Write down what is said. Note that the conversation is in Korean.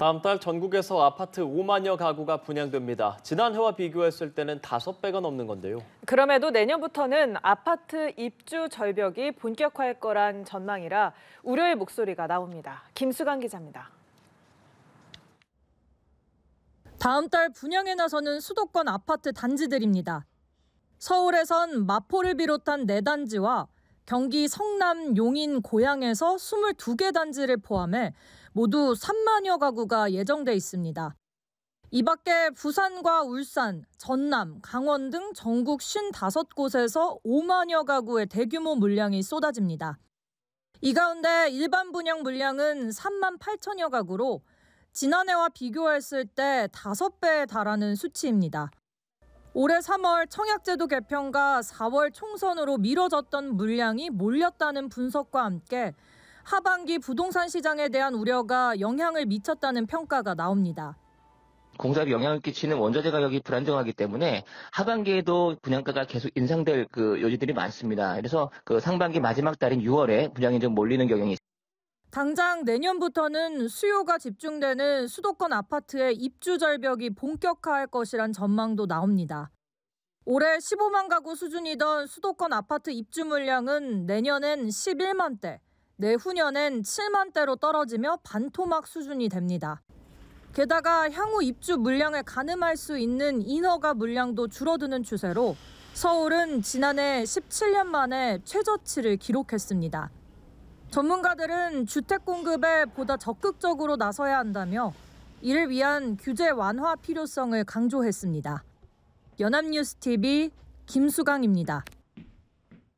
다음 달 전국에서 아파트 5만여 가구가 분양됩니다. 지난해와 비교했을 때는 5배가 넘는 건데요. 그럼에도 내년부터는 아파트 입주 절벽이 본격화할 거란 전망이라 우려의 목소리가 나옵니다. 김수강 기자입니다. 다음 달 분양에 나서는 수도권 아파트 단지들입니다. 서울에선 마포를 비롯한 4단지와 경기 성남 용인 고향에서 22개 단지를 포함해 모두 3만여 가구가 예정돼 있습니다. 이 밖에 부산과 울산, 전남, 강원 등 전국 55곳에서 5만여 가구의 대규모 물량이 쏟아집니다. 이 가운데 일반 분양 물량은 3만 8천여 가구로 지난해와 비교했을 때 5배에 달하는 수치입니다. 올해 3월 청약제도 개편과 4월 총선으로 미뤄졌던 물량이 몰렸다는 분석과 함께 하반기 부동산 시장에 대한 우려가 영향을 미쳤다는 평가가 나옵니다. 공사비 영향을 끼치는 원자재 가격이 불안정하기 때문에 하반기에도 분양가가 계속 인상될 그 요지들이 많습니다. 그래서 그 상반기 마지막 달인 6월에 분양이 좀 몰리는 경향이 당장 내년부터는 수요가 집중되는 수도권 아파트의 입주 절벽이 본격화할 것이란 전망도 나옵니다. 올해 15만 가구 수준이던 수도권 아파트 입주 물량은 내년엔 11만 대, 내후년엔 7만 대로 떨어지며 반토막 수준이 됩니다. 게다가 향후 입주 물량을 가늠할 수 있는 인허가 물량도 줄어드는 추세로 서울은 지난해 17년 만에 최저치를 기록했습니다. 전문가들은 주택 공급에 보다 적극적으로 나서야 한다며 이를 위한 규제 완화 필요성을 강조했습니다. 연합뉴스 TV 김수강입니다.